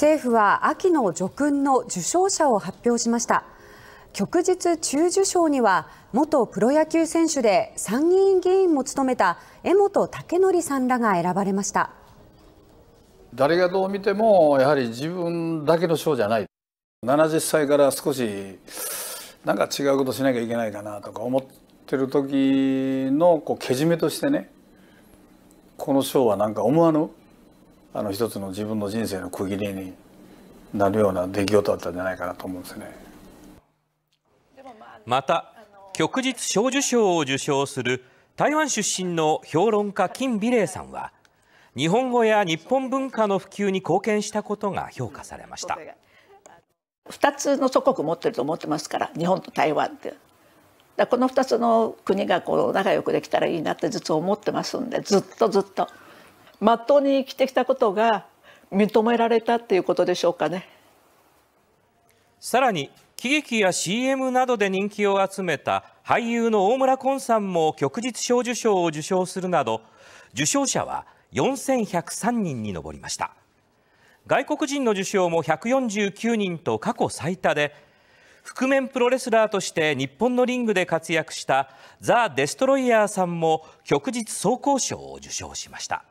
政府は秋の叙勲の受賞者を発表しました旭日中受賞には元プロ野球選手で参議院議員も務めた江本武則さんらが選ばれました誰がどう見てもやはり自分だけの賞じゃない70歳から少しなんか違うことしなきゃいけないかなとか思ってる時のこうけじめとしてねこの賞はなんか思わぬあの一つの自分の人生の区切りになるような出来事だったんじゃないかなと思うんですね。また旭日小綬章を受賞する台湾出身の評論家金美玲さんは日本語や日本文化の普及に貢献したことが評価されました2つの祖国持ってると思ってますから日本と台湾ってこの2つの国がこう仲良くできたらいいなってずっと思ってますんでずっとずっと。まっとうに生きてきたことが認められたっていうことでしょうかねさらに喜劇や CM などで人気を集めた俳優の大村昆さんも旭日小受賞を受賞するなど受賞者は4103人に上りました外国人の受賞も149人と過去最多で覆面プロレスラーとして日本のリングで活躍したザ・デストロイヤーさんも旭日総合賞を受賞しました。